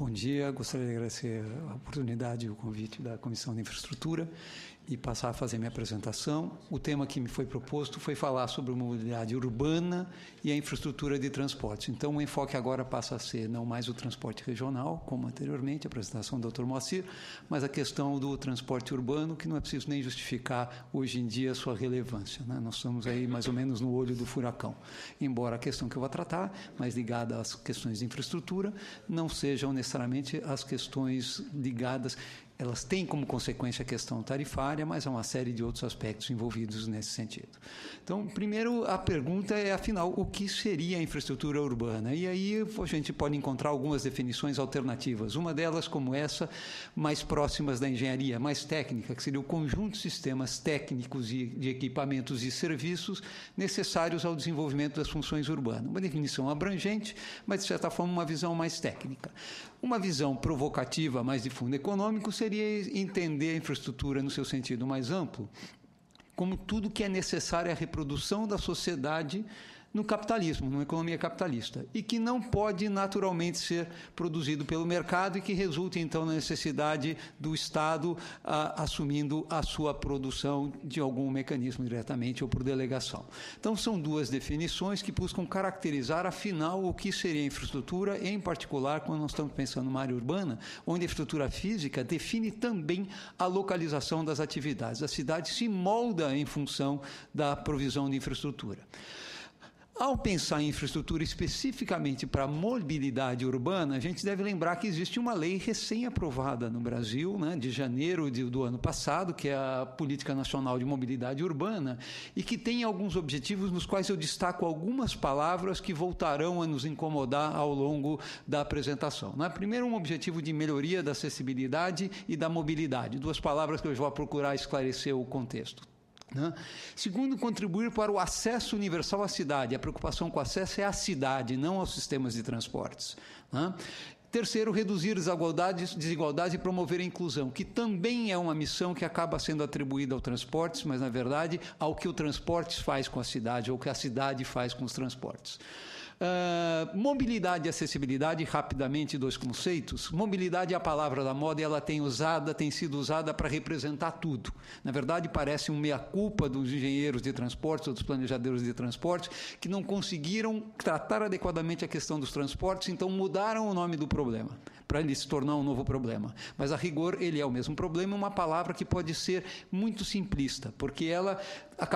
Bom dia, gostaria de agradecer a oportunidade e o convite da Comissão de Infraestrutura e passar a fazer minha apresentação. O tema que me foi proposto foi falar sobre mobilidade urbana e a infraestrutura de transportes. Então, o enfoque agora passa a ser não mais o transporte regional, como anteriormente, a apresentação do Dr. Moacir, mas a questão do transporte urbano, que não é preciso nem justificar hoje em dia a sua relevância. Né? Nós estamos aí mais ou menos no olho do furacão. Embora a questão que eu vou tratar, mais ligada às questões de infraestrutura, não sejam necessariamente as questões ligadas elas têm como consequência a questão tarifária, mas há uma série de outros aspectos envolvidos nesse sentido. Então, primeiro, a pergunta é, afinal, o que seria a infraestrutura urbana? E aí a gente pode encontrar algumas definições alternativas. Uma delas, como essa, mais próximas da engenharia, mais técnica, que seria o conjunto de sistemas técnicos e de equipamentos e serviços necessários ao desenvolvimento das funções urbanas. Uma definição abrangente, mas, de certa forma, uma visão mais técnica. Uma visão provocativa mais de fundo econômico seria entender a infraestrutura no seu sentido mais amplo, como tudo que é necessário à reprodução da sociedade no capitalismo, numa economia capitalista, e que não pode naturalmente ser produzido pelo mercado e que resulta então na necessidade do Estado ah, assumindo a sua produção de algum mecanismo diretamente ou por delegação. Então são duas definições que buscam caracterizar afinal o que seria infraestrutura, em particular quando nós estamos pensando numa área urbana, onde a infraestrutura física define também a localização das atividades. A cidade se molda em função da provisão de infraestrutura. Ao pensar em infraestrutura especificamente para mobilidade urbana, a gente deve lembrar que existe uma lei recém-aprovada no Brasil, né, de janeiro de, do ano passado, que é a Política Nacional de Mobilidade Urbana, e que tem alguns objetivos nos quais eu destaco algumas palavras que voltarão a nos incomodar ao longo da apresentação. Né? Primeiro, um objetivo de melhoria da acessibilidade e da mobilidade, duas palavras que eu vou procurar esclarecer o contexto. Né? Segundo, contribuir para o acesso universal à cidade. A preocupação com o acesso é à cidade, não aos sistemas de transportes. Né? Terceiro, reduzir desigualdades, desigualdades e promover a inclusão, que também é uma missão que acaba sendo atribuída ao transportes, mas, na verdade, ao que o transportes faz com a cidade, ou que a cidade faz com os transportes. Ah, mobilidade e acessibilidade, rapidamente, dois conceitos. Mobilidade é a palavra da moda e ela tem usada, tem sido usada para representar tudo. Na verdade, parece um meia-culpa dos engenheiros de transportes ou dos planejadores de transportes que não conseguiram tratar adequadamente a questão dos transportes, então mudaram o nome do problema para ele se tornar um novo problema. Mas a rigor, ele é o mesmo problema, uma palavra que pode ser muito simplista, porque ela a,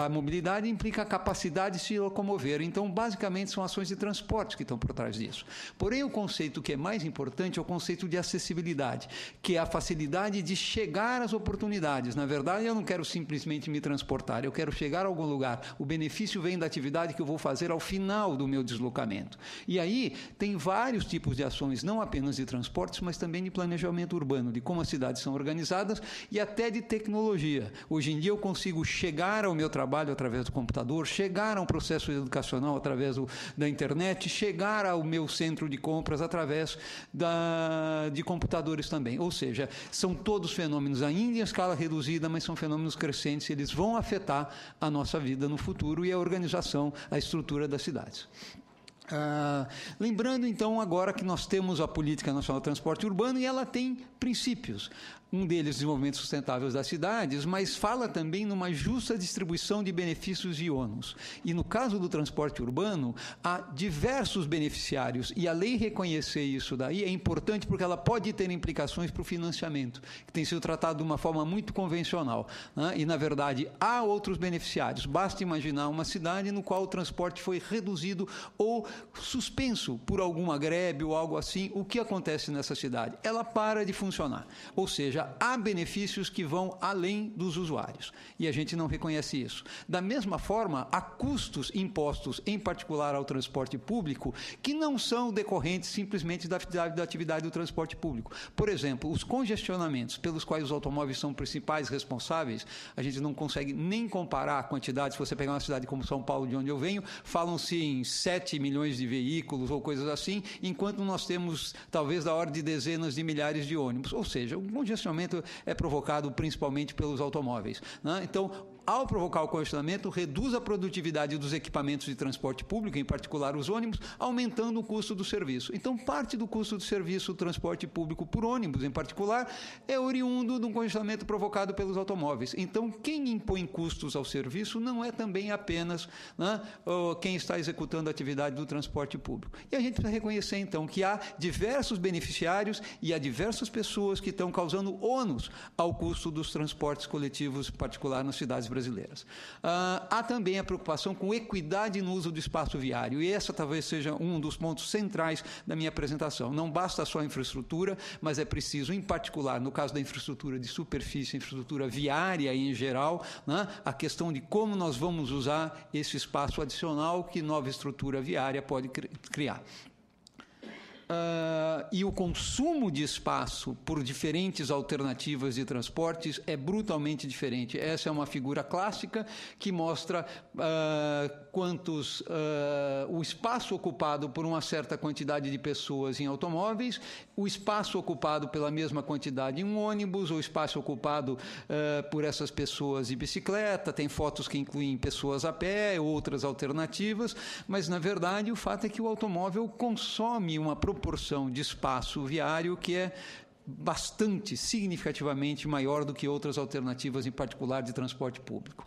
a, a mobilidade implica a capacidade de se locomover. Então, basicamente, são ações de transporte que estão por trás disso. Porém, o conceito que é mais importante é o conceito de acessibilidade, que é a facilidade de chegar às oportunidades. Na verdade, eu não quero simplesmente me transportar, eu quero chegar a algum lugar. O benefício vem da atividade que eu vou fazer ao final do meu deslocamento. E aí, tem vários tipos de ações questões não apenas de transportes, mas também de planejamento urbano, de como as cidades são organizadas e até de tecnologia. Hoje em dia eu consigo chegar ao meu trabalho através do computador, chegar a um processo educacional através do, da internet, chegar ao meu centro de compras através da, de computadores também. Ou seja, são todos fenômenos ainda em escala reduzida, mas são fenômenos crescentes e eles vão afetar a nossa vida no futuro e a organização, a estrutura das cidades. Ah, lembrando então agora que nós temos a política nacional de transporte urbano e ela tem princípios um deles desenvolvimento sustentável das cidades, mas fala também numa justa distribuição de benefícios e ônus. E no caso do transporte urbano, há diversos beneficiários e a lei reconhecer isso daí é importante porque ela pode ter implicações para o financiamento, que tem sido tratado de uma forma muito convencional. Né? E na verdade há outros beneficiários. Basta imaginar uma cidade no qual o transporte foi reduzido ou suspenso por alguma greve ou algo assim. O que acontece nessa cidade? Ela para de funcionar, ou seja seja, há benefícios que vão além dos usuários e a gente não reconhece isso. Da mesma forma, há custos impostos, em particular ao transporte público, que não são decorrentes simplesmente da atividade, da atividade do transporte público. Por exemplo, os congestionamentos pelos quais os automóveis são principais responsáveis, a gente não consegue nem comparar a quantidade. Se você pegar uma cidade como São Paulo, de onde eu venho, falam-se em 7 milhões de veículos ou coisas assim, enquanto nós temos talvez da ordem de dezenas de milhares de ônibus. Ou seja, o congestionamento congestionamento é provocado principalmente pelos automóveis. Né? Então, ao provocar o congestionamento, reduz a produtividade dos equipamentos de transporte público, em particular os ônibus, aumentando o custo do serviço. Então, parte do custo do serviço do transporte público por ônibus, em particular, é oriundo de um congestionamento provocado pelos automóveis. Então, quem impõe custos ao serviço não é também apenas né, quem está executando a atividade do transporte público. E a gente precisa reconhecer, então, que há diversos beneficiários e há diversas pessoas que estão causando ônus ao custo dos transportes coletivos, em particular nas cidades brasileiras. Ah, há também a preocupação com equidade no uso do espaço viário, e essa talvez seja um dos pontos centrais da minha apresentação. Não basta só a infraestrutura, mas é preciso, em particular, no caso da infraestrutura de superfície, infraestrutura viária em geral, né, a questão de como nós vamos usar esse espaço adicional que nova estrutura viária pode criar uh, e o consumo de espaço por diferentes alternativas de transportes é brutalmente diferente. Essa é uma figura clássica que mostra uh, quantos uh, o espaço ocupado por uma certa quantidade de pessoas em automóveis, o espaço ocupado pela mesma quantidade em um ônibus, o espaço ocupado por essas pessoas em bicicleta. Tem fotos que incluem pessoas a pé, outras alternativas, mas na verdade o fato é que o automóvel consome uma proporção proporção de espaço viário que é bastante, significativamente maior do que outras alternativas, em particular de transporte público.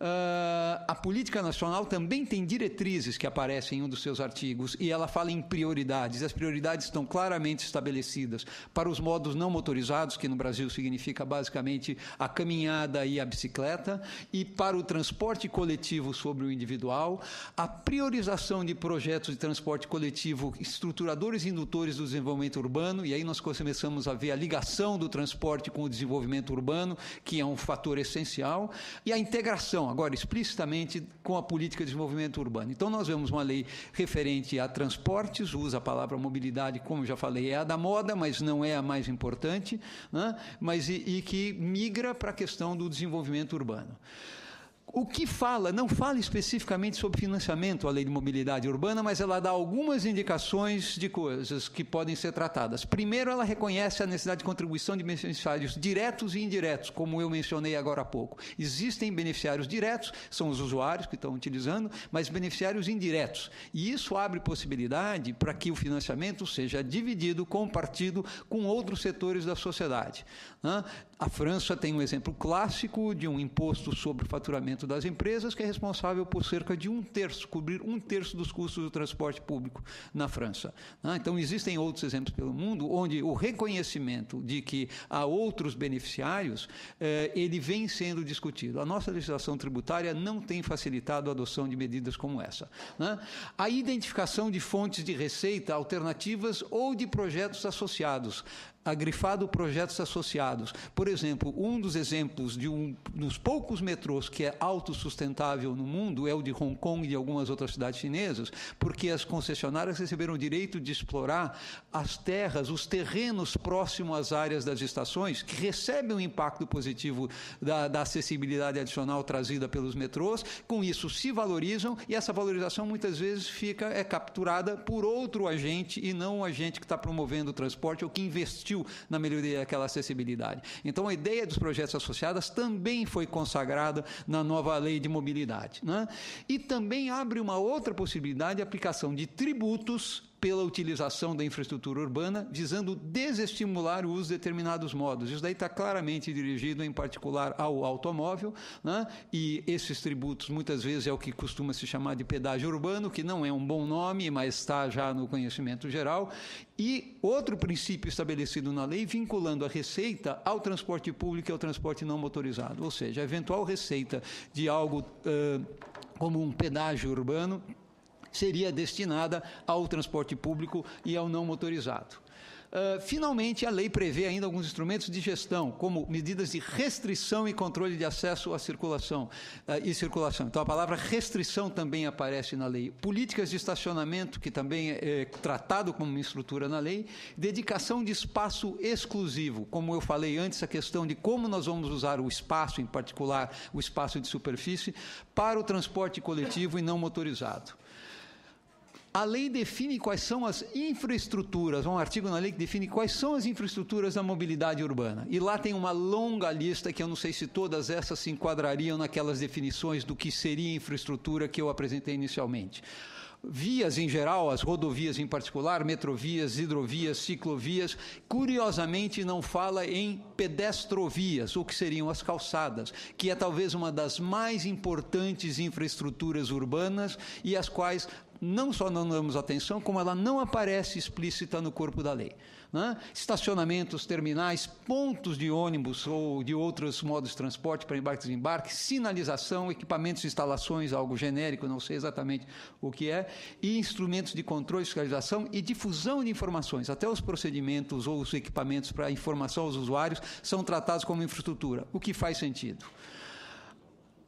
Uh, a política nacional também tem diretrizes que aparecem em um dos seus artigos e ela fala em prioridades. As prioridades estão claramente estabelecidas para os modos não motorizados, que no Brasil significa basicamente a caminhada e a bicicleta, e para o transporte coletivo sobre o individual, a priorização de projetos de transporte coletivo, estruturadores e indutores do desenvolvimento urbano, e aí nós começamos a ver a ligação do transporte com o desenvolvimento urbano, que é um fator essencial, e a integração relação agora explicitamente com a política de desenvolvimento urbano. Então, nós vemos uma lei referente a transportes, usa a palavra mobilidade, como já falei, é a da moda, mas não é a mais importante, né? mas e, e que migra para a questão do desenvolvimento urbano o que fala, não fala especificamente sobre financiamento a lei de mobilidade urbana, mas ela dá algumas indicações de coisas que podem ser tratadas. Primeiro, ela reconhece a necessidade de contribuição de beneficiários diretos e indiretos, como eu mencionei agora há pouco. Existem beneficiários diretos, são os usuários que estão utilizando, mas beneficiários indiretos. E isso abre possibilidade para que o financiamento seja dividido, compartido com outros setores da sociedade. Né? A França tem um exemplo clássico de um imposto sobre faturamento das empresas, que é responsável por cerca de um terço, cobrir um terço dos custos do transporte público na França. Né? Então, existem outros exemplos pelo mundo onde o reconhecimento de que há outros beneficiários, eh, ele vem sendo discutido. A nossa legislação tributária não tem facilitado a adoção de medidas como essa. Né? A identificação de fontes de receita alternativas ou de projetos associados agrifado projetos associados. Por exemplo, um dos exemplos de um dos poucos metrôs que é autossustentável no mundo é o de Hong Kong e algumas outras cidades chinesas, porque as concessionárias receberam o direito de explorar as terras, os terrenos próximos às áreas das estações, que recebem o um impacto positivo da, da acessibilidade adicional trazida pelos metrôs, com isso se valorizam e essa valorização muitas vezes fica é capturada por outro agente e não o agente que está promovendo o transporte ou que investiu na melhoria daquela acessibilidade. Então, a ideia dos projetos associados também foi consagrada na nova lei de mobilidade. Né? E também abre uma outra possibilidade de aplicação de tributos pela utilização da infraestrutura urbana, visando desestimular o uso de determinados modos. Isso daí está claramente dirigido, em particular, ao automóvel, né? e esses tributos muitas vezes é o que costuma se chamar de pedágio urbano, que não é um bom nome, mas está já no conhecimento geral. E outro princípio estabelecido na lei vinculando a receita ao transporte público e ao transporte não motorizado, ou seja, a eventual receita de algo uh, como um pedágio urbano seria destinada ao transporte público e ao não motorizado. Uh, finalmente, a lei prevê ainda alguns instrumentos de gestão, como medidas de restrição e controle de acesso à circulação uh, e circulação. Então, a palavra restrição também aparece na lei. Políticas de estacionamento, que também é, é tratado como uma estrutura na lei. Dedicação de espaço exclusivo, como eu falei antes, a questão de como nós vamos usar o espaço, em particular o espaço de superfície, para o transporte coletivo e não motorizado. A lei define quais são as infraestruturas, um artigo na lei que define quais são as infraestruturas da mobilidade urbana. E lá tem uma longa lista que eu não sei se todas essas se enquadrariam naquelas definições do que seria infraestrutura que eu apresentei inicialmente. Vias em geral, as rodovias em particular, metrovias, hidrovias, ciclovias, curiosamente não fala em pedestrovias, o que seriam as calçadas, que é talvez uma das mais importantes infraestruturas urbanas e as quais não só não damos atenção, como ela não aparece explícita no corpo da lei. Né? Estacionamentos, terminais, pontos de ônibus ou de outros modos de transporte para embarque e desembarque, sinalização, equipamentos, instalações, algo genérico, não sei exatamente o que é, e instrumentos de controle, fiscalização e difusão de informações. Até os procedimentos ou os equipamentos para informação aos usuários são tratados como infraestrutura, o que faz sentido.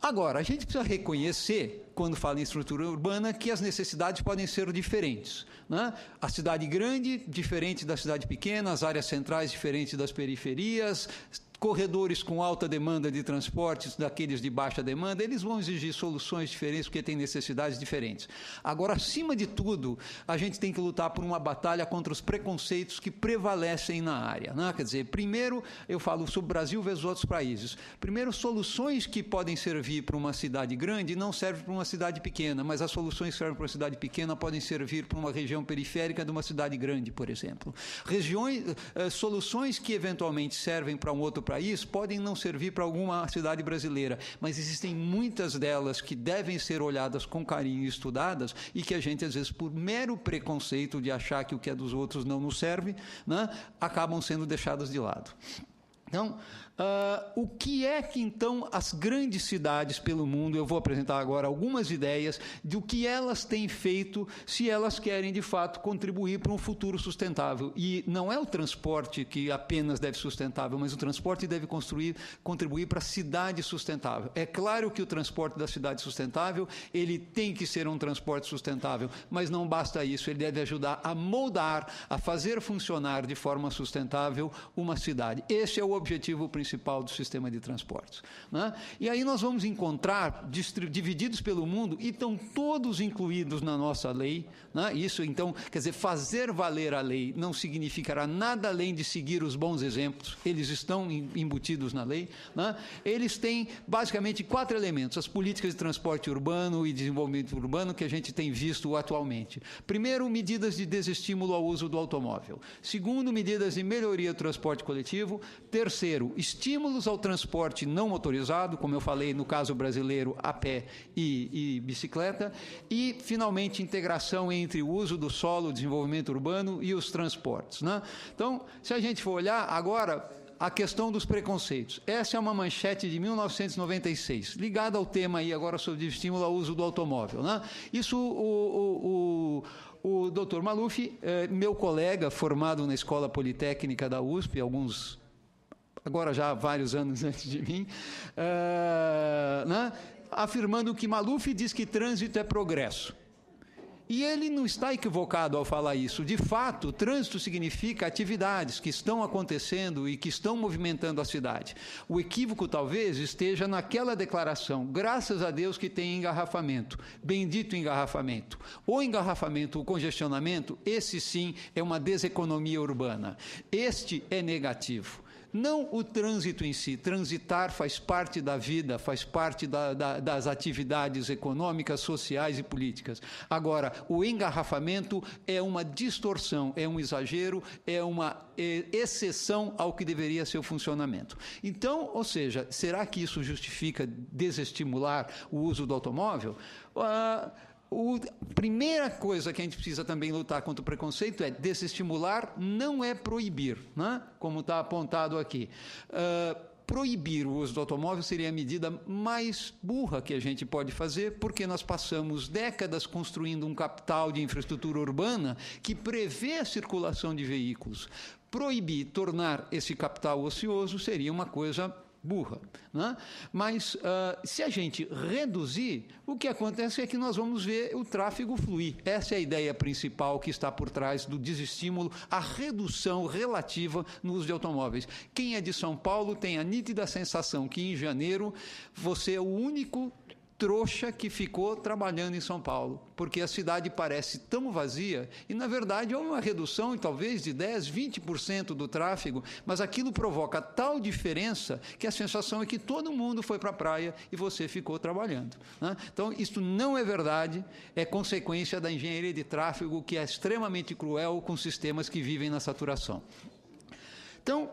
Agora, a gente precisa reconhecer, quando fala em estrutura urbana, que as necessidades podem ser diferentes. Né? A cidade grande, diferente da cidade pequena, as áreas centrais, diferentes das periferias, corredores com alta demanda de transportes daqueles de baixa demanda, eles vão exigir soluções diferentes porque têm necessidades diferentes. Agora, acima de tudo, a gente tem que lutar por uma batalha contra os preconceitos que prevalecem na área. Né? Quer dizer, primeiro, eu falo sobre o Brasil versus outros países. Primeiro, soluções que podem servir para uma cidade grande não servem para uma cidade pequena, mas as soluções que servem para uma cidade pequena podem servir para uma região periférica de uma cidade grande, por exemplo. Regiões, eh, soluções que eventualmente servem para um outro para isso podem não servir para alguma cidade brasileira, mas existem muitas delas que devem ser olhadas com carinho e estudadas e que a gente, às vezes, por mero preconceito de achar que o que é dos outros não nos serve, né, acabam sendo deixadas de lado. Então, Uh, o que é que então as grandes cidades pelo mundo, eu vou apresentar agora algumas ideias de o que elas têm feito se elas querem de fato contribuir para um futuro sustentável. E não é o transporte que apenas deve sustentável, mas o transporte deve construir, contribuir para a cidade sustentável. É claro que o transporte da cidade sustentável, ele tem que ser um transporte sustentável, mas não basta isso, ele deve ajudar a moldar, a fazer funcionar de forma sustentável uma cidade. Esse é o objetivo principal principal do sistema de transportes. Né? E aí nós vamos encontrar, divididos pelo mundo, e estão todos incluídos na nossa lei. Né? Isso, então, quer dizer, fazer valer a lei não significará nada além de seguir os bons exemplos. Eles estão embutidos na lei. Né? Eles têm, basicamente, quatro elementos: as políticas de transporte urbano e desenvolvimento urbano que a gente tem visto atualmente. Primeiro, medidas de desestímulo ao uso do automóvel. Segundo, medidas de melhoria do transporte coletivo. Terceiro, estímulo estímulos ao transporte não motorizado, como eu falei no caso brasileiro, a pé e, e bicicleta, e finalmente integração entre o uso do solo, o desenvolvimento urbano e os transportes. Né? Então, se a gente for olhar agora a questão dos preconceitos. Essa é uma manchete de 1996, ligada ao tema aí agora sobre estímulo ao uso do automóvel. Né? Isso o, o, o, o doutor Maluf, eh, meu colega formado na Escola Politécnica da USP, alguns agora já há vários anos antes de mim, uh, né? afirmando que Maluf diz que trânsito é progresso. E ele não está equivocado ao falar isso. De fato, trânsito significa atividades que estão acontecendo e que estão movimentando a cidade. O equívoco talvez esteja naquela declaração: graças a Deus que tem engarrafamento. Bendito engarrafamento. O engarrafamento, o congestionamento, esse sim é uma deseconomia urbana. Este é negativo não o trânsito em si. Transitar faz parte da vida, faz parte da, da, das atividades econômicas, sociais e políticas. Agora, o engarrafamento é uma distorção, é um exagero, é uma é, exceção ao que deveria ser o funcionamento. Então, ou seja, será que isso justifica desestimular o uso do automóvel? Uh, a primeira coisa que a gente precisa também lutar contra o preconceito é desestimular, não é proibir, né? como está apontado aqui. Uh, proibir o uso do automóvel seria a medida mais burra que a gente pode fazer, porque nós passamos décadas construindo um capital de infraestrutura urbana que prevê a circulação de veículos. Proibir, tornar esse capital ocioso seria uma coisa burra. Né? Mas uh, se a gente reduzir, o que acontece é que nós vamos ver o tráfego fluir. Essa é a ideia principal que está por trás do desestímulo, a redução relativa no uso de automóveis. Quem é de São Paulo tem a nítida sensação que em janeiro você é o único trouxa que ficou trabalhando em São Paulo, porque a cidade parece tão vazia e, na verdade, há uma redução talvez de 10, 20% do tráfego, mas aquilo provoca tal diferença que a sensação é que todo mundo foi para a praia e você ficou trabalhando. Né? Então, isso não é verdade, é consequência da engenharia de tráfego que é extremamente cruel com sistemas que vivem na saturação. Então,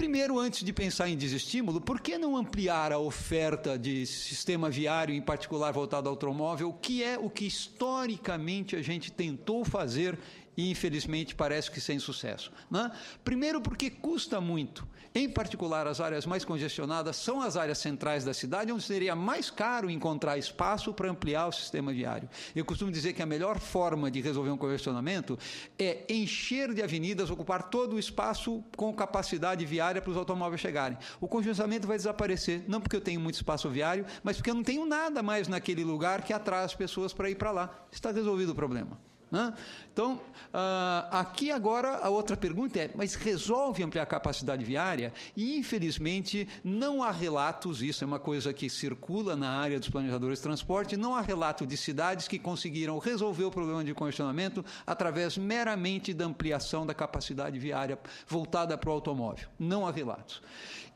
Primeiro, antes de pensar em desestímulo, por que não ampliar a oferta de sistema viário, em particular voltado ao automóvel, que é o que historicamente a gente tentou fazer e infelizmente parece que sem sucesso? Né? Primeiro, porque custa muito. Em particular, as áreas mais congestionadas são as áreas centrais da cidade, onde seria mais caro encontrar espaço para ampliar o sistema viário. Eu costumo dizer que a melhor forma de resolver um congestionamento é encher de avenidas, ocupar todo o espaço com capacidade viária para os automóveis chegarem. O congestionamento vai desaparecer, não porque eu tenho muito espaço viário, mas porque eu não tenho nada mais naquele lugar que atrai as pessoas para ir para lá. Está resolvido o problema. Né? Então, uh, aqui agora a outra pergunta é: mas resolve ampliar a capacidade viária? E infelizmente não há relatos, isso é uma coisa que circula na área dos planejadores de transporte, não há relato de cidades que conseguiram resolver o problema de congestionamento através meramente da ampliação da capacidade viária voltada para o automóvel. Não há relatos.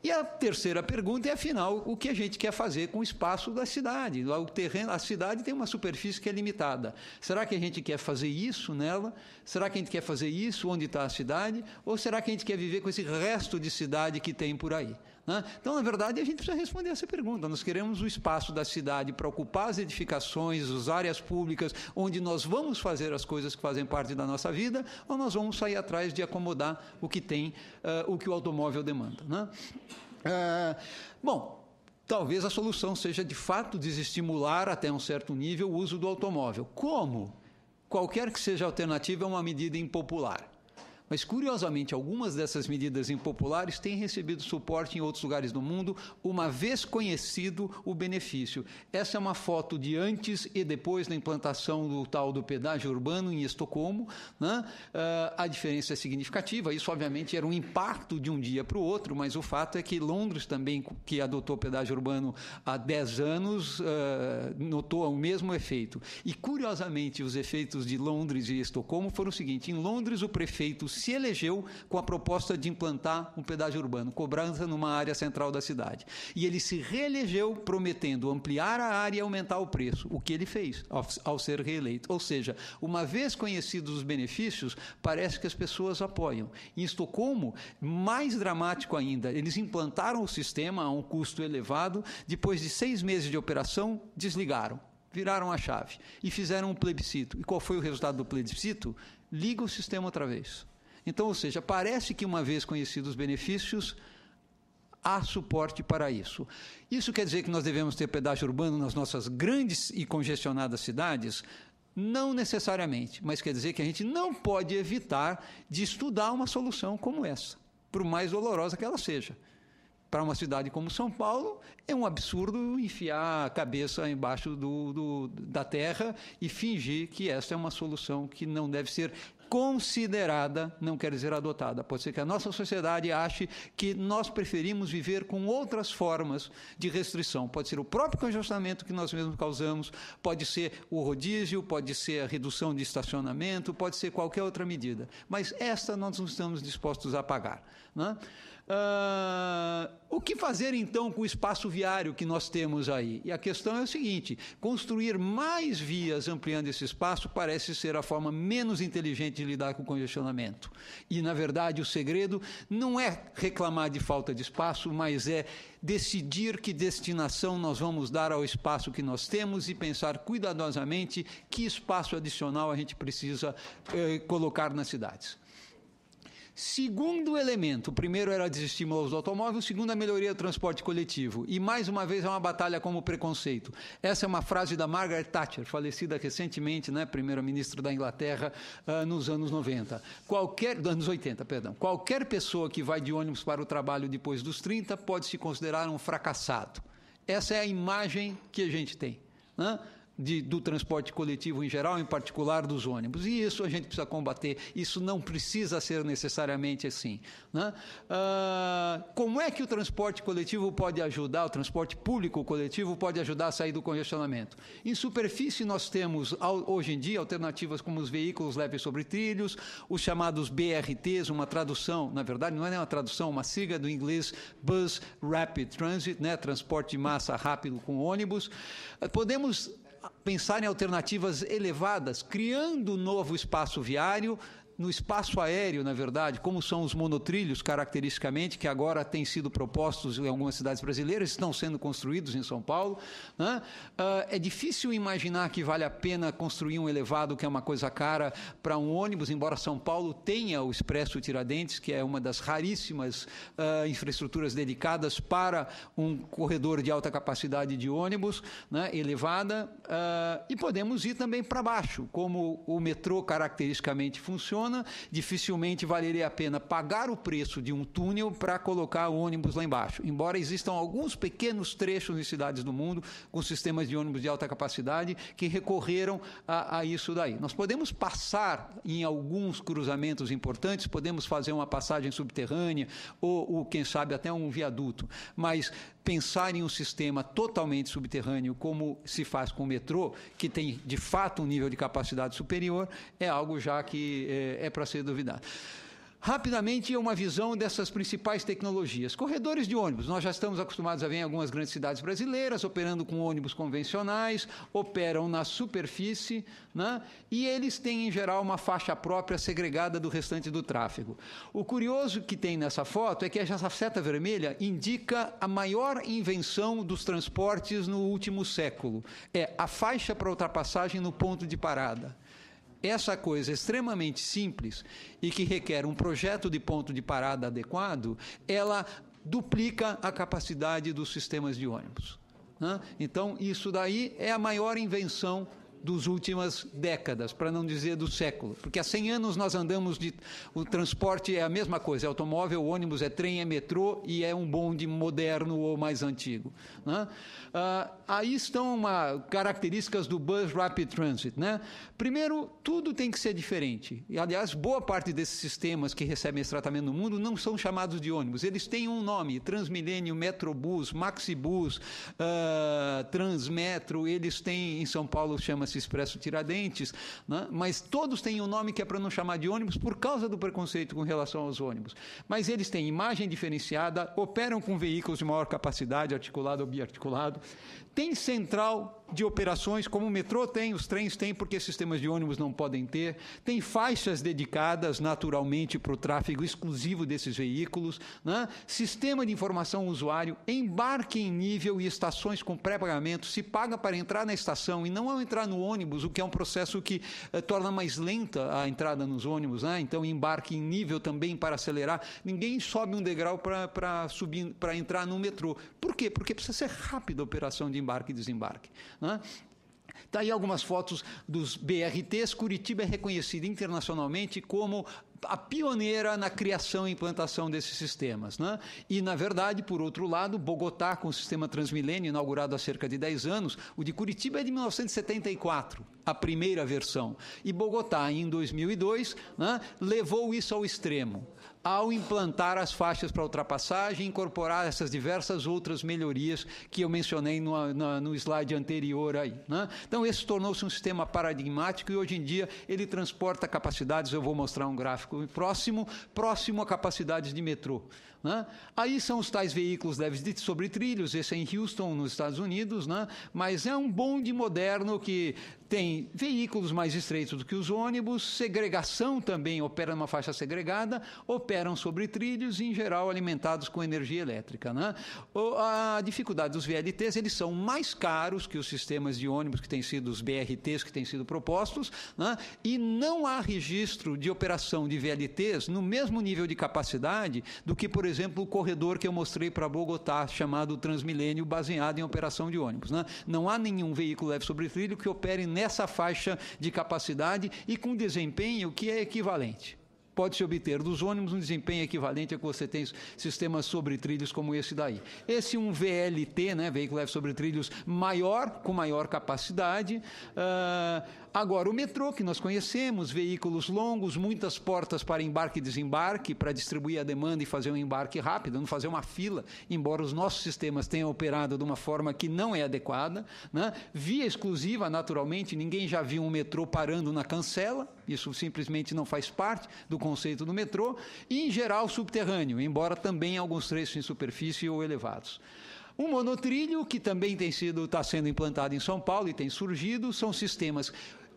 E a terceira pergunta é, afinal, o que a gente quer fazer com o espaço da cidade? O terreno, a cidade tem uma superfície que é limitada. Será que a gente quer fazer isso nela? Será que a gente quer fazer isso onde está a cidade? Ou será que a gente quer viver com esse resto de cidade que tem por aí? Né? Então, na verdade, a gente precisa responder essa pergunta. Nós queremos o espaço da cidade para ocupar as edificações, as áreas públicas, onde nós vamos fazer as coisas que fazem parte da nossa vida, ou nós vamos sair atrás de acomodar o que tem, uh, o que o automóvel demanda. Né? Uh, bom, talvez a solução seja de fato desestimular até um certo nível o uso do automóvel. Como? Qualquer que seja a alternativa é uma medida impopular. Mas, curiosamente, algumas dessas medidas impopulares têm recebido suporte em outros lugares do mundo, uma vez conhecido o benefício. Essa é uma foto de antes e depois da implantação do tal do pedágio urbano em Estocolmo. Né? Uh, a diferença é significativa. Isso, obviamente, era um impacto de um dia para o outro, mas o fato é que Londres também, que adotou o pedágio urbano há 10 anos, uh, notou o mesmo efeito. E, curiosamente, os efeitos de Londres e Estocolmo foram o seguinte: em Londres, o prefeito se elegeu com a proposta de implantar um pedágio urbano, cobrança numa área central da cidade. E ele se reelegeu prometendo ampliar a área e aumentar o preço, o que ele fez ao, ao ser reeleito. Ou seja, uma vez conhecidos os benefícios, parece que as pessoas apoiam. Em Estocolmo, mais dramático ainda, eles implantaram o sistema a um custo elevado, depois de seis meses de operação, desligaram viraram a chave e fizeram um plebiscito. E qual foi o resultado do plebiscito? Liga o sistema outra vez. Então, ou seja, parece que uma vez conhecidos os benefícios, há suporte para isso. Isso quer dizer que nós devemos ter pedágio urbano nas nossas grandes e congestionadas cidades? Não necessariamente, mas quer dizer que a gente não pode evitar de estudar uma solução como essa, por mais dolorosa que ela seja. Para uma cidade como São Paulo, é um absurdo enfiar a cabeça embaixo do, do, da terra e fingir que essa é uma solução que não deve ser considerada, não quer dizer adotada. Pode ser que a nossa sociedade ache que nós preferimos viver com outras formas de restrição. Pode ser o próprio congestionamento que nós mesmos causamos, pode ser o rodízio, pode ser a redução de estacionamento, pode ser qualquer outra medida. Mas esta nós não estamos dispostos a pagar. Né? Uh, o que fazer então com o espaço viário que nós temos aí? E a questão é o seguinte: construir mais vias ampliando esse espaço parece ser a forma menos inteligente de lidar com o congestionamento. E, na verdade, o segredo não é reclamar de falta de espaço, mas é decidir que destinação nós vamos dar ao espaço que nós temos e pensar cuidadosamente que espaço adicional a gente precisa eh, colocar nas cidades. Segundo elemento, o primeiro era desestímulo aos automóveis, o segundo a melhoria do transporte coletivo. E mais uma vez é uma batalha como preconceito. Essa é uma frase da Margaret Thatcher, falecida recentemente, né, primeira-ministra da Inglaterra, uh, nos anos 90. Qualquer, anos 80, perdão. Qualquer pessoa que vai de ônibus para o trabalho depois dos 30 pode se considerar um fracassado. Essa é a imagem que a gente tem. Né? de, do transporte coletivo em geral, em particular dos ônibus. E isso a gente precisa combater. Isso não precisa ser necessariamente assim. Né? Ah, como é que o transporte coletivo pode ajudar, o transporte público coletivo pode ajudar a sair do congestionamento? Em superfície, nós temos hoje em dia alternativas como os veículos leves sobre trilhos, os chamados BRTs, uma tradução, na verdade, não é nem uma tradução, uma sigla do inglês Bus Rapid Transit, né? transporte de massa rápido com ônibus. Ah, podemos pensar em alternativas elevadas, criando um novo espaço viário no espaço aéreo, na verdade, como são os monotrilhos, caracteristicamente, que agora têm sido propostos em algumas cidades brasileiras, estão sendo construídos em São Paulo. Né? Ah, é difícil imaginar que vale a pena construir um elevado, que é uma coisa cara, para um ônibus, embora São Paulo tenha o Expresso Tiradentes, que é uma das raríssimas uh, infraestruturas dedicadas para um corredor de alta capacidade de ônibus, né? elevada. Uh, e podemos ir também para baixo, como o metrô caracteristicamente funciona funciona, dificilmente valeria a pena pagar o preço de um túnel para colocar o ônibus lá embaixo. Embora existam alguns pequenos trechos em cidades do mundo com sistemas de ônibus de alta capacidade que recorreram a, a isso daí. Nós podemos passar em alguns cruzamentos importantes, podemos fazer uma passagem subterrânea ou, ou quem sabe, até um viaduto, mas pensar em um sistema totalmente subterrâneo, como se faz com o metrô, que tem de fato um nível de capacidade superior, é algo já que eh, é, é para ser duvidado. Rapidamente, uma visão dessas principais tecnologias. Corredores de ônibus, nós já estamos acostumados a ver em algumas grandes cidades brasileiras, operando com ônibus convencionais, operam na superfície, né? e eles têm, em geral, uma faixa própria segregada do restante do tráfego. O curioso que tem nessa foto é que essa seta vermelha indica a maior invenção dos transportes no último século: é a faixa para ultrapassagem no ponto de parada essa coisa extremamente simples e que requer um projeto de ponto de parada adequado, ela duplica a capacidade dos sistemas de ônibus. Né? Então, isso daí é a maior invenção dos últimas décadas, para não dizer do século. Porque há 100 anos nós andamos de. O transporte é a mesma coisa: é automóvel, ônibus, é trem, é metrô e é um bonde moderno ou mais antigo. Né? Ah, aí estão uma, características do Bus Rapid Transit. Né? Primeiro, tudo tem que ser diferente. E, aliás, boa parte desses sistemas que recebem esse tratamento no mundo não são chamados de ônibus. Eles têm um nome: Transmilênio, Metrobus, Maxibus, uh, Transmetro. Eles têm, em São Paulo, chama-se Expresso, Tiradentes, né? mas todos têm um nome que é para não chamar de ônibus por causa do preconceito com relação aos ônibus. Mas eles têm imagem diferenciada, operam com veículos de maior capacidade, articulado ou biarticulado, tem central de operações, como o metrô tem, os trens têm, porque sistemas de ônibus não podem ter. Tem faixas dedicadas naturalmente para o tráfego exclusivo desses veículos. Né? Sistema de informação usuário, embarque em nível e estações com pré-pagamento. Se paga para entrar na estação e não ao entrar no ônibus, o que é um processo que eh, torna mais lenta a entrada nos ônibus. Né? Então, embarque em nível também para acelerar. Ninguém sobe um degrau para subir para entrar no metrô. Por quê? Porque precisa ser rápida a operação de embarque e desembarque. Né? Está aí algumas fotos dos BRTs. Curitiba é reconhecida internacionalmente como a pioneira na criação e implantação desses sistemas. Né? E, na verdade, por outro lado, Bogotá, com o sistema Transmilênio, inaugurado há cerca de 10 anos, o de Curitiba é de 1974, a primeira versão. E Bogotá, em 2002, né, levou isso ao extremo ao implantar as faixas para ultrapassagem, incorporar essas diversas outras melhorias que eu mencionei no, no, no slide anterior aí. Né? Então, esse tornou-se um sistema paradigmático e hoje em dia ele transporta capacidades, eu vou mostrar um gráfico próximo, próximo a capacidades de metrô. Né? Aí são os tais veículos leves de, sobre trilhos, esse é em Houston, nos Estados Unidos, né? mas é um bonde moderno que tem veículos mais estreitos do que os ônibus, segregação também opera numa faixa segregada, operam sobre trilhos e, em geral, alimentados com energia elétrica. Né? a dificuldade dos VLTs, eles são mais caros que os sistemas de ônibus que têm sido, os BRTs que têm sido propostos, né? e não há registro de operação de VLTs no mesmo nível de capacidade do que, por exemplo, exemplo, o corredor que eu mostrei para Bogotá, chamado Transmilênio, baseado em operação de ônibus. Né? Não há nenhum veículo leve sobre trilho que opere nessa faixa de capacidade e com desempenho que é equivalente pode-se obter dos ônibus um desempenho equivalente a que você tem sistemas sobre trilhos como esse daí. Esse um VLT, né, veículo leve sobre trilhos, maior, com maior capacidade. Uh, Agora, o metrô que nós conhecemos, veículos longos, muitas portas para embarque e desembarque, para distribuir a demanda e fazer um embarque rápido, não fazer uma fila, embora os nossos sistemas tenham operado de uma forma que não é adequada. Né? Via exclusiva, naturalmente, ninguém já viu um metrô parando na cancela, isso simplesmente não faz parte do conceito do metrô. E, em geral, subterrâneo, embora também alguns trechos em superfície ou elevados. Um monotrilho que também tem sido está sendo implantado em São Paulo e tem surgido são sistemas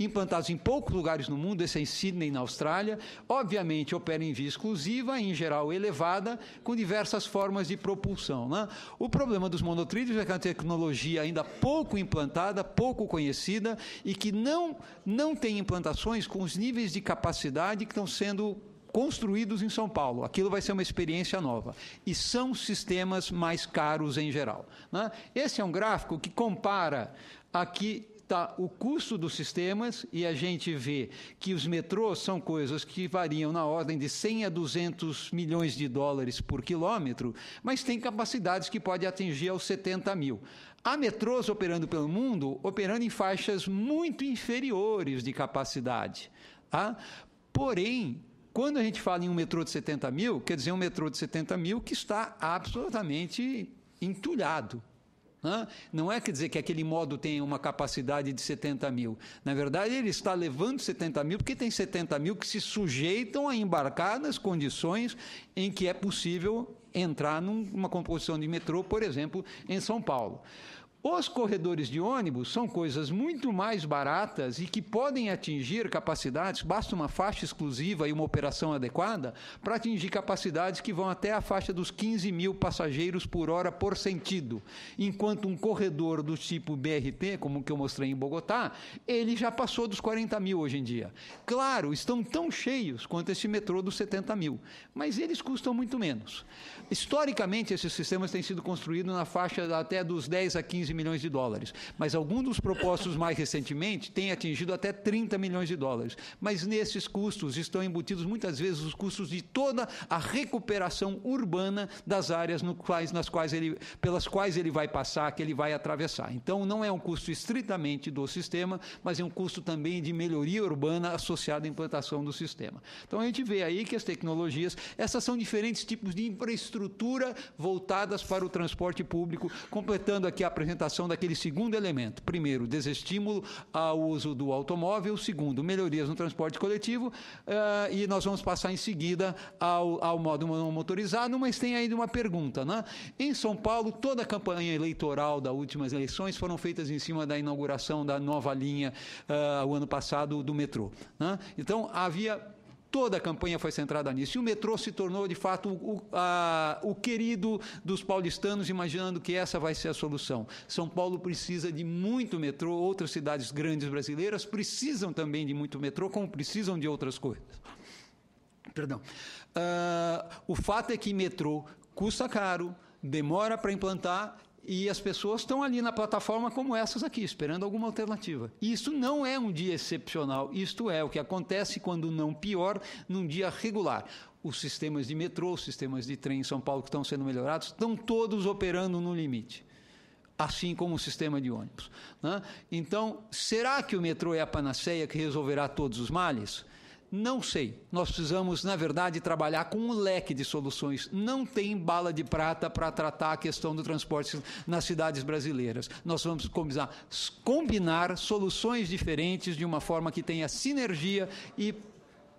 implantados em poucos lugares no mundo, esse é em Sydney, na Austrália. Obviamente, opera em via exclusiva, em geral elevada, com diversas formas de propulsão. Né? O problema dos monotrilhos é que é uma tecnologia ainda pouco implantada, pouco conhecida e que não, não tem implantações com os níveis de capacidade que estão sendo construídos em São Paulo. Aquilo vai ser uma experiência nova. E são sistemas mais caros em geral. Né? Esse é um gráfico que compara aqui está o custo dos sistemas e a gente vê que os metrôs são coisas que variam na ordem de 100 a 200 milhões de dólares por quilômetro, mas tem capacidades que pode atingir aos 70 mil. Há metrôs operando pelo mundo, operando em faixas muito inferiores de capacidade. Tá? Porém, quando a gente fala em um metrô de 70 mil, quer dizer um metrô de 70 mil que está absolutamente entulhado. Não é quer dizer que aquele modo tem uma capacidade de 70 mil. Na verdade, ele está levando 70 mil porque tem 70 mil que se sujeitam a embarcar nas condições em que é possível entrar numa composição de metrô, por exemplo, em São Paulo. Os corredores de ônibus são coisas muito mais baratas e que podem atingir capacidades, basta uma faixa exclusiva e uma operação adequada, para atingir capacidades que vão até a faixa dos 15 mil passageiros por hora por sentido. Enquanto um corredor do tipo BRT, como o que eu mostrei em Bogotá, ele já passou dos 40 mil hoje em dia. Claro, estão tão cheios quanto esse metrô dos 70 mil, mas eles custam muito menos. Historicamente, esses sistemas têm sido construídos na faixa até dos 10 a 15 mil milhões de dólares. Mas alguns dos propostos mais recentemente têm atingido até 30 milhões de dólares. Mas nesses custos estão embutidos muitas vezes os custos de toda a recuperação urbana das áreas quais, nas quais ele, pelas quais ele vai passar, que ele vai atravessar. Então não é um custo estritamente do sistema, mas é um custo também de melhoria urbana associada à implantação do sistema. Então a gente vê aí que as tecnologias, essas são diferentes tipos de infraestrutura voltadas para o transporte público, completando aqui a apresentação implementação daquele segundo elemento. Primeiro, desestímulo ao uso do automóvel. Segundo, melhorias no transporte coletivo. Uh, e nós vamos passar em seguida ao, ao modo não motorizado, mas tem ainda uma pergunta. Né? Em São Paulo, toda a campanha eleitoral das últimas eleições foram feitas em cima da inauguração da nova linha, uh, o ano passado, do metrô. Né? Então, havia Toda a campanha foi centrada nisso. E o metrô se tornou, de fato, o, a, o, querido dos paulistanos, imaginando que essa vai ser a solução. São Paulo precisa de muito metrô, outras cidades grandes brasileiras precisam também de muito metrô, como precisam de outras coisas. Perdão. Uh, o fato é que metrô custa caro, demora para implantar e as pessoas estão ali na plataforma como essas aqui, esperando alguma alternativa. E isso não é um dia excepcional, isto é o que acontece quando não pior, num dia regular os sistemas de metrô, os sistemas de trem em São Paulo que estão sendo melhorados, estão todos operando no limite. Assim como o sistema de ônibus. Né? Então, será que o metrô é a panaceia que resolverá todos os males? Não sei. Nós precisamos, na verdade, trabalhar com um leque de soluções. Não tem bala de prata para tratar a questão do transporte nas cidades brasileiras. Nós vamos combinar, soluções diferentes de uma forma que tenha sinergia e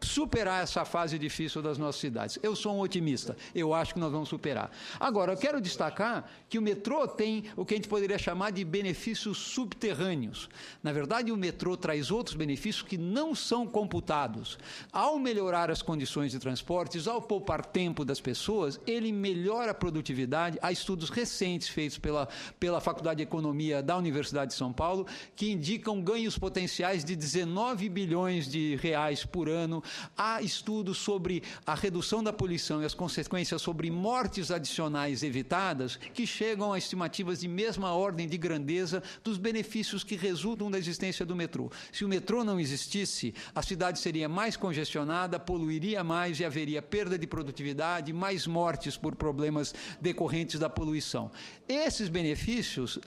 superar essa fase difícil das nossas cidades. Eu sou um otimista, eu acho que nós vamos superar. Agora, eu quero destacar que o metrô tem o que a gente poderia chamar de benefícios subterrâneos. Na verdade, o metrô traz outros benefícios que não são computados. Ao melhorar as condições de transportes, ao poupar tempo das pessoas, ele melhora a produtividade. Há estudos recentes feitos pela, pela Faculdade de Economia da Universidade de São Paulo que indicam ganhos potenciais de 19 bilhões de reais por ano Há estudos sobre a redução da poluição e as consequências sobre mortes adicionais evitadas que chegam a estimativas de mesma ordem de grandeza dos benefícios que resultam da existência do metrô. Se o metrô não existisse, a cidade seria mais congestionada, poluiria mais e haveria perda de produtividade, mais mortes por problemas decorrentes da poluição. Esses benefícios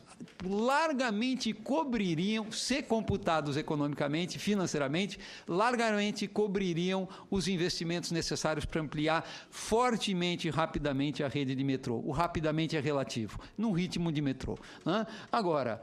largamente cobririam, se computados economicamente, financeiramente, largamente cobririam conseguiriam os investimentos necessários para ampliar fortemente e rapidamente a rede de metrô. O rapidamente é relativo, num ritmo de metrô. Né? Agora,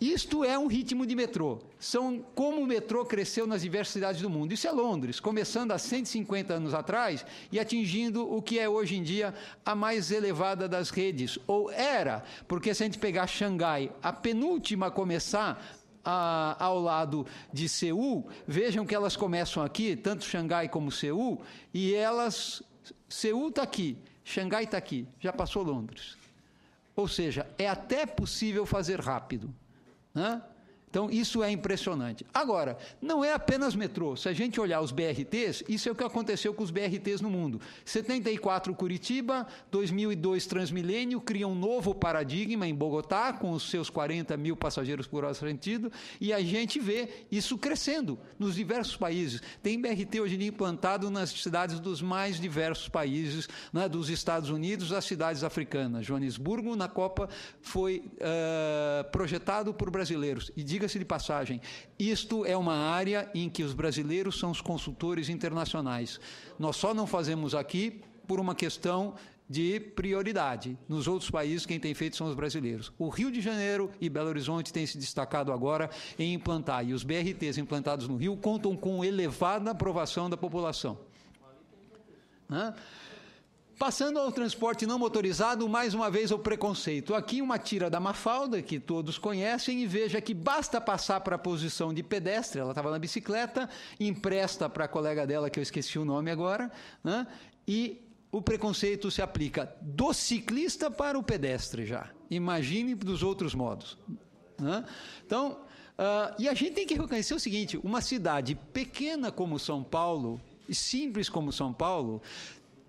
isto é um ritmo de metrô. São como o metrô cresceu nas diversas cidades do mundo. Isso é Londres, começando há 150 anos atrás e atingindo o que é hoje em dia a mais elevada das redes, ou era, porque se a gente pegar Xangai, a penúltima a começar ao lado de Seul, vejam que elas começam aqui, tanto Xangai como Seul, e elas. Seul está aqui, Xangai está aqui, já passou Londres. Ou seja, é até possível fazer rápido. Né? Então, isso é impressionante. Agora, não é apenas metrô. Se a gente olhar os BRTs, isso é o que aconteceu com os BRTs no mundo. 74 Curitiba, 2002 Transmilênio, cria um novo paradigma em Bogotá, com os seus 40 mil passageiros por hora sentido, e a gente vê isso crescendo nos diversos países. Tem BRT hoje em dia implantado nas cidades dos mais diversos países, né, dos Estados Unidos das cidades africanas. Joanesburgo, na Copa, foi uh, projetado por brasileiros. E diga diga-se de passagem, isto é uma área em que os brasileiros são os consultores internacionais. Nós só não fazemos aqui por uma questão de prioridade. Nos outros países, quem tem feito são os brasileiros. O Rio de Janeiro e Belo Horizonte têm se destacado agora em implantar, e os BRTs implantados no Rio contam com elevada aprovação da população. Hã? Passando ao transporte não motorizado, mais uma vez o preconceito. Aqui uma tira da Mafalda, que todos conhecem, e veja que basta passar para a posição de pedestre, ela estava na bicicleta, empresta para a colega dela, que eu esqueci o nome agora, né? e o preconceito se aplica do ciclista para o pedestre já. Imagine dos outros modos. Né? Então, uh, e a gente tem que reconhecer o seguinte: uma cidade pequena como São Paulo, simples como São Paulo,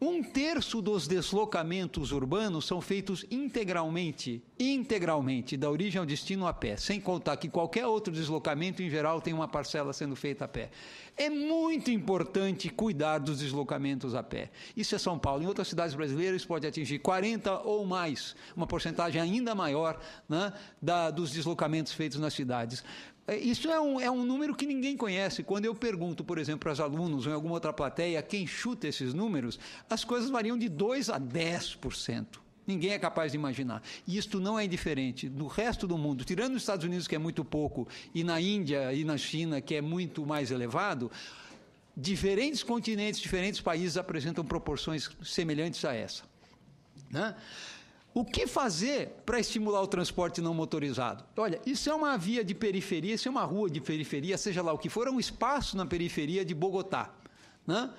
um terço dos deslocamentos urbanos são feitos integralmente, integralmente, da origem ao destino a pé, sem contar que qualquer outro deslocamento, em geral, tem uma parcela sendo feita a pé. É muito importante cuidar dos deslocamentos a pé. Isso é São Paulo. Em outras cidades brasileiras, isso pode atingir 40 ou mais, uma porcentagem ainda maior né, da, dos deslocamentos feitos nas cidades. É, isso é um, é um número que ninguém conhece. Quando eu pergunto, por exemplo, os alunos ou em alguma outra plateia quem chuta esses números, as coisas variam de 2 a 10%. Ninguém é capaz de imaginar. E isto não é indiferente no resto do mundo, tirando os Estados Unidos, que é muito pouco, e na Índia e na China, que é muito mais elevado, diferentes continentes, diferentes países apresentam proporções semelhantes a essa. Né? O que fazer para estimular o transporte não motorizado? Olha, isso é uma via de periferia, isso é uma rua de periferia, seja lá o que for, é um espaço na periferia de Bogotá. Né?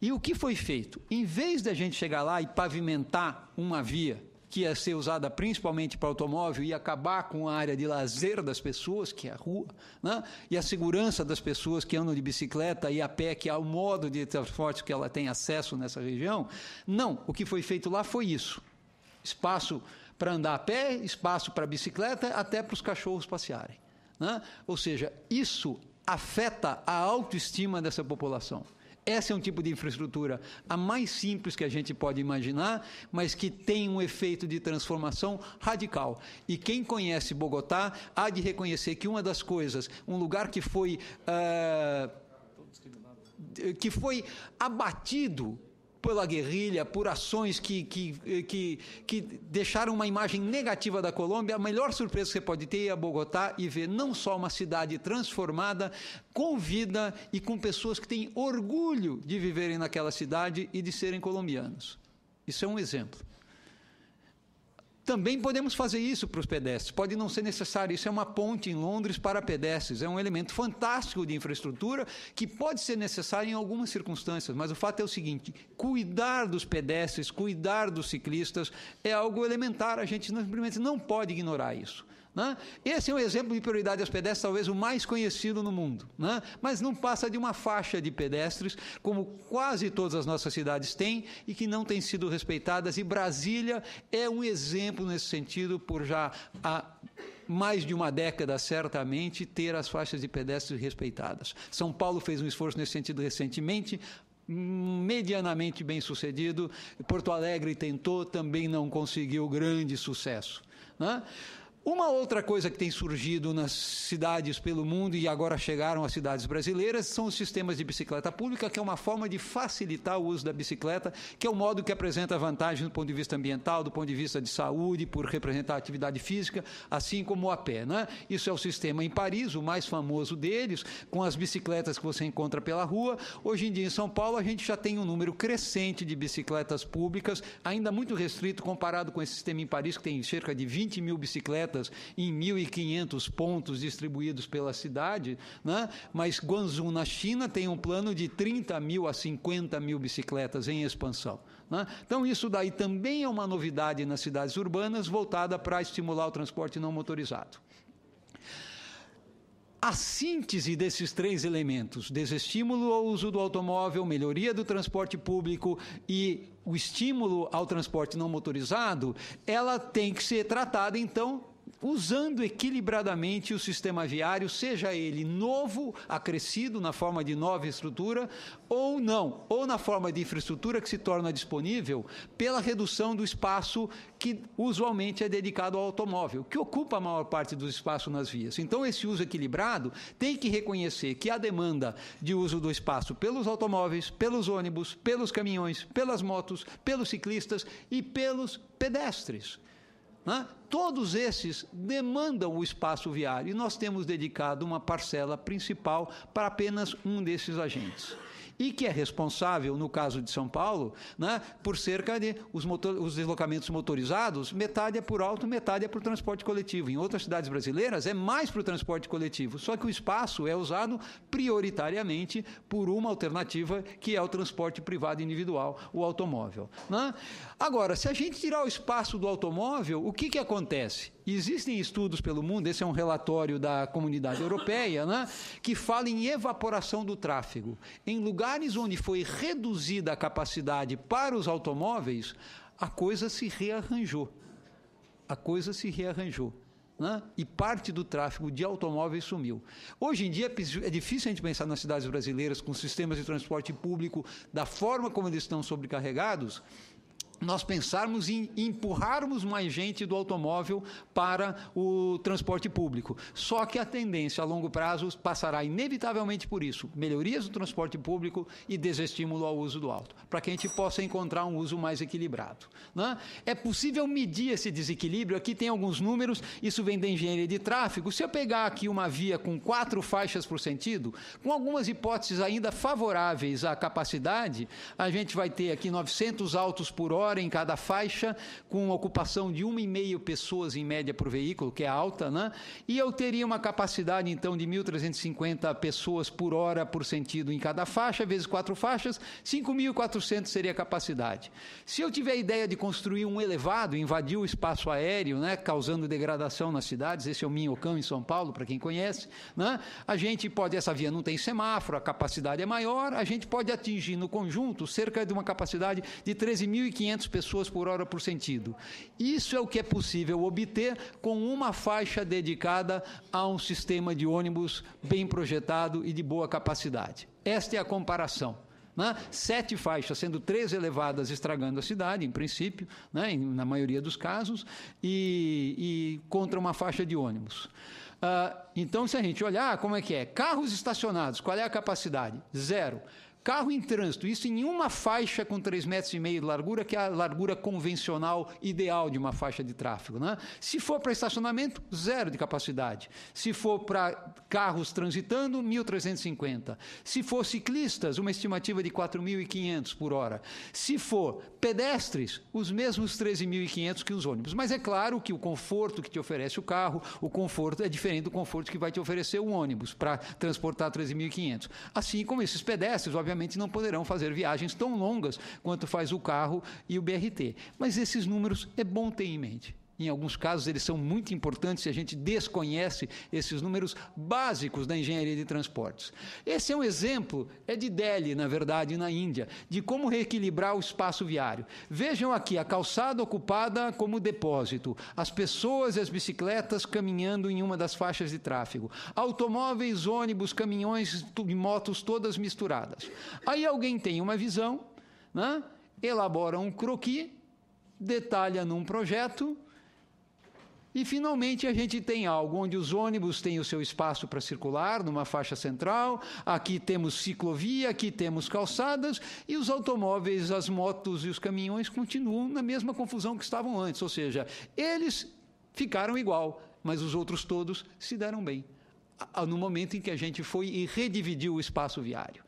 E o que foi feito? Em vez da gente chegar lá e pavimentar uma via que ia ser usada principalmente para automóvel e acabar com a área de lazer das pessoas, que é a rua, né? e a segurança das pessoas que andam de bicicleta e a pé, que é o modo de transporte que ela tem acesso nessa região. Não, o que foi feito lá foi isso. Espaço para andar a pé, espaço para bicicleta, até para os cachorros passearem. Né? Ou seja, isso afeta a autoestima dessa população. Essa é um tipo de infraestrutura a mais simples que a gente pode imaginar, mas que tem um efeito de transformação radical. E quem conhece Bogotá há de reconhecer que uma das coisas, um lugar que foi uh, que foi abatido pela guerrilha, por ações que, que, eh, que, que deixaram uma imagem negativa da Colômbia, a melhor surpresa que você pode ter é ir a Bogotá e ver não só uma cidade transformada, com vida e com pessoas que têm orgulho de viverem naquela cidade e de serem colombianos. Isso é um exemplo. Também podemos fazer isso para os pedestres. Pode não ser necessário. Isso é uma ponte em Londres para pedestres. É um elemento fantástico de infraestrutura que pode ser necessário em algumas circunstâncias. Mas o fato é o seguinte: cuidar dos pedestres, cuidar dos ciclistas é algo elementar. A gente simplesmente não pode ignorar isso. Né? Esse é um exemplo de prioridade aos pedestres, talvez o mais conhecido no mundo, né? mas não passa de uma faixa de pedestres, como quase todas as nossas cidades têm e que não têm sido respeitadas. E Brasília é um exemplo nesse sentido, por já há mais de uma década, certamente, ter as faixas de pedestres respeitadas. São Paulo fez um esforço nesse sentido recentemente, medianamente bem sucedido. Porto Alegre tentou, também não conseguiu grande sucesso. Né? Uma outra coisa que tem surgido nas cidades pelo mundo e agora chegaram às cidades brasileiras são os sistemas de bicicleta pública, que é uma forma de facilitar o uso da bicicleta, que é um modo que apresenta vantagem do ponto de vista ambiental, do ponto de vista de saúde, por representar atividade física, assim como a pé. Né? Isso é o sistema em Paris, o mais famoso deles, com as bicicletas que você encontra pela rua. Hoje em dia, em São Paulo, a gente já tem um número crescente de bicicletas públicas, ainda muito restrito comparado com esse sistema em Paris, que tem cerca de 20 mil bicicletas bicicletas em 1.500 pontos distribuídos pela cidade, né? mas Guangzhou, na China, tem um plano de 30 mil a 50 mil bicicletas em expansão. Né? Então, isso daí também é uma novidade nas cidades urbanas voltada para estimular o transporte não motorizado. A síntese desses três elementos, desestímulo ao uso do automóvel, melhoria do transporte público e o estímulo ao transporte não motorizado, ela tem que ser tratada, então, usando equilibradamente o sistema viário, seja ele novo, acrescido na forma de nova estrutura, ou não, ou na forma de infraestrutura que se torna disponível pela redução do espaço que usualmente é dedicado ao automóvel, que ocupa a maior parte do espaço nas vias. Então, esse uso equilibrado tem que reconhecer que a demanda de uso do espaço pelos automóveis, pelos ônibus, pelos caminhões, pelas motos, pelos ciclistas e pelos pedestres. Né? Todos esses demandam o espaço viário e nós temos dedicado uma parcela principal para apenas um desses agentes e que é responsável, no caso de São Paulo, né, por cerca de os, motor, os deslocamentos motorizados, metade é por alto, metade é por transporte coletivo. Em outras cidades brasileiras é mais para o transporte coletivo, só que o espaço é usado prioritariamente por uma alternativa que é o transporte privado individual, o automóvel. Né? Agora, se a gente tirar o espaço do automóvel, o que, que acontece? existem estudos pelo mundo, esse é um relatório da comunidade europeia, né, que fala em evaporação do tráfego. Em lugares onde foi reduzida a capacidade para os automóveis, a coisa se rearranjou. A coisa se rearranjou. Né? E parte do tráfego de automóveis sumiu. Hoje em dia é, é difícil a gente pensar nas cidades brasileiras com sistemas de transporte público da forma como eles estão sobrecarregados, nós pensarmos em empurrarmos mais gente do automóvel para o transporte público. Só que a tendência a longo prazo passará inevitavelmente por isso: melhorias do transporte público e desestímulo ao uso do alto, para que a gente possa encontrar um uso mais equilibrado. Né? É possível medir esse desequilíbrio? Aqui tem alguns números, isso vem da engenharia de tráfego. Se eu pegar aqui uma via com quatro faixas por sentido, com algumas hipóteses ainda favoráveis à capacidade, a gente vai ter aqui 900 autos por hora maior em cada faixa, com ocupação de 1,5 pessoas em média por veículo, que é alta, né? E eu teria uma capacidade, então, de 1.350 pessoas por hora por sentido em cada faixa, vezes quatro faixas, 5.400 seria a capacidade. Se eu tiver a ideia de construir um elevado, invadir o espaço aéreo, né? Causando degradação nas cidades, esse é o Minhocão em São Paulo, para quem conhece, né? A gente pode, essa via não tem semáforo, a capacidade é maior, a gente pode atingir no conjunto cerca de uma capacidade de 13.500 pessoas por hora por sentido. Isso é o que é possível obter com uma faixa dedicada a um sistema de ônibus bem projetado e de boa capacidade. Esta é a comparação. Né? Sete faixas, sendo três elevadas, estragando a cidade, em princípio, né? na maioria dos casos, e, e contra uma faixa de ônibus. Uh, então, se a gente olhar como é que é, carros estacionados, qual é a capacidade? Zero. Carro em trânsito, isso em uma faixa com 3,5 metros e meio de largura, que é a largura convencional ideal de uma faixa de tráfego. Né? Se for para estacionamento, zero de capacidade. Se for para carros transitando, 1.350. Se for ciclistas, uma estimativa de 4.500 por hora. Se for pedestres, os mesmos 13.500 que os ônibus. Mas é claro que o conforto que te oferece o carro, o conforto é diferente do conforto que vai te oferecer o ônibus para transportar 13.500. Assim como esses pedestres, obviamente, obviamente não poderão fazer viagens tão longas quanto faz o carro e o BRT. Mas esses números é bom ter em mente. Em alguns casos, eles são muito importantes e a gente desconhece esses números básicos da engenharia de transportes. Esse é um exemplo, é de Delhi, na verdade, na Índia, de como reequilibrar o espaço viário. Vejam aqui a calçada ocupada como depósito, as pessoas e as bicicletas caminhando em uma das faixas de tráfego, automóveis, ônibus, caminhões e motos todas misturadas. Aí alguém tem uma visão, né? elabora um croquis, detalha num projeto e finalmente a gente tem algo onde os ônibus têm o seu espaço para circular numa faixa central, aqui temos ciclovia, aqui temos calçadas e os automóveis, as motos e os caminhões continuam na mesma confusão que estavam antes, ou seja, eles ficaram igual, mas os outros todos se deram bem. No momento em que a gente foi e redividiu o espaço viário.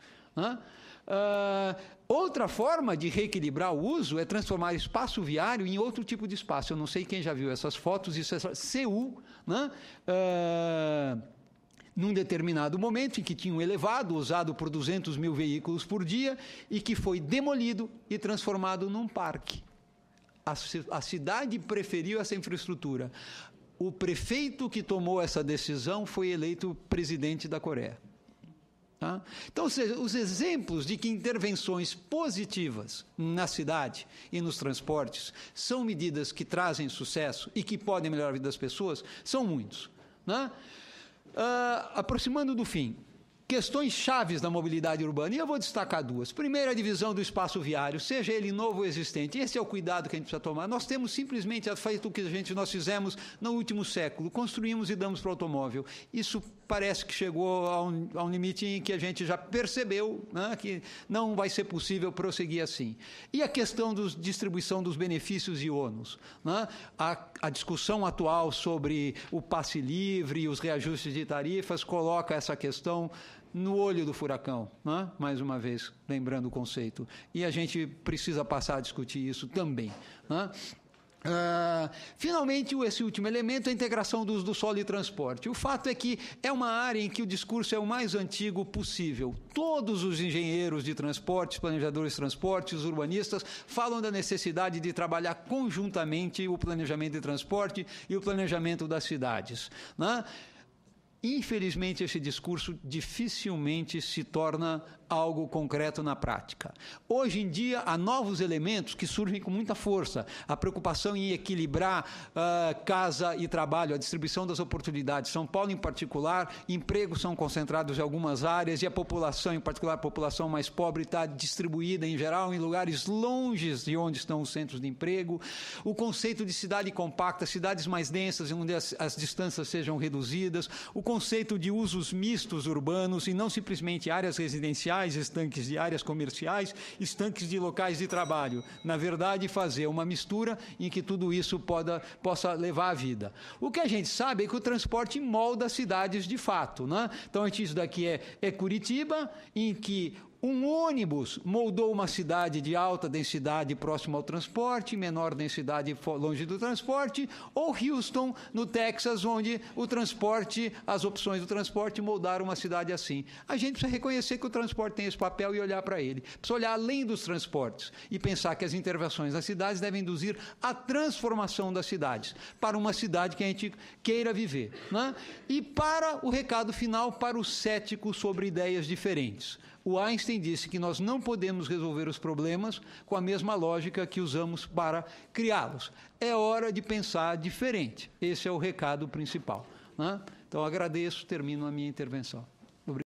Uh, Outra forma de reequilibrar o uso é transformar espaço viário em outro tipo de espaço. Eu não sei quem já viu essas fotos, isso é Seul, né? Uh num determinado momento em que tinha um elevado usado por 200 mil veículos por dia e que foi demolido e transformado num parque. A, a cidade preferiu essa infraestrutura. O prefeito que tomou essa decisão foi eleito presidente da Coreia. Tá? Então, seja, os exemplos de que intervenções positivas na cidade e nos transportes são medidas que trazem sucesso e que podem melhorar a vida das pessoas são muitos. Né? Uh, aproximando do fim, questões chaves da mobilidade urbana, e eu vou destacar duas. Primeiro, a divisão do espaço viário, seja ele novo ou existente. Esse é o cuidado que a gente precisa tomar. Nós temos simplesmente feito o que a gente, nós fizemos no último século, construímos e damos para o automóvel. Isso parece que chegou a um, a um, limite em que a gente já percebeu né, que não vai ser possível prosseguir assim. E a questão da distribuição dos benefícios e ônus. Né? A, a, discussão atual sobre o passe livre e os reajustes de tarifas coloca essa questão no olho do furacão, né? mais uma vez, lembrando o conceito. E a gente precisa passar a discutir isso também. Né? Uh, finalmente, esse último elemento é a integração do uso do solo e transporte. O fato é que é uma área em que o discurso é o mais antigo possível. Todos os engenheiros de transportes, planejadores de transportes, urbanistas, falam da necessidade de trabalhar conjuntamente o planejamento de transporte e o planejamento das cidades. Né? Infelizmente, esse discurso dificilmente se torna algo concreto na prática. Hoje em dia, há novos elementos que surgem com muita força. A preocupação em equilibrar uh, casa e trabalho, a distribuição das oportunidades. São Paulo, em particular, empregos são concentrados em algumas áreas e a população, em particular a população mais pobre, está distribuída, em geral, em lugares longes de onde estão os centros de emprego. O conceito de cidade compacta, cidades mais densas, onde as, as distâncias sejam reduzidas. O conceito de usos mistos urbanos e não simplesmente áreas residenciais comerciais, estanques de áreas comerciais, estanques de locais de trabalho. Na verdade, fazer uma mistura em que tudo isso poda, possa levar à vida. O que a gente sabe é que o transporte molda as cidades de fato. Né? Então, a gente, isso daqui é, é Curitiba, em que um ônibus moldou uma cidade de alta densidade próxima ao transporte, menor densidade longe do transporte, ou Houston, no Texas, onde o transporte, as opções do transporte moldaram uma cidade assim. A gente precisa reconhecer que o transporte tem esse papel e olhar para ele. Precisa olhar além dos transportes e pensar que as intervenções nas cidades devem induzir a transformação das cidades para uma cidade que a gente queira viver. Né? E para o recado final para os céticos sobre ideias diferentes. O Einstein disse que nós não podemos resolver os problemas com a mesma lógica que usamos para criá-los. É hora de pensar diferente. Esse é o recado principal. Né? Então agradeço, termino a minha intervenção.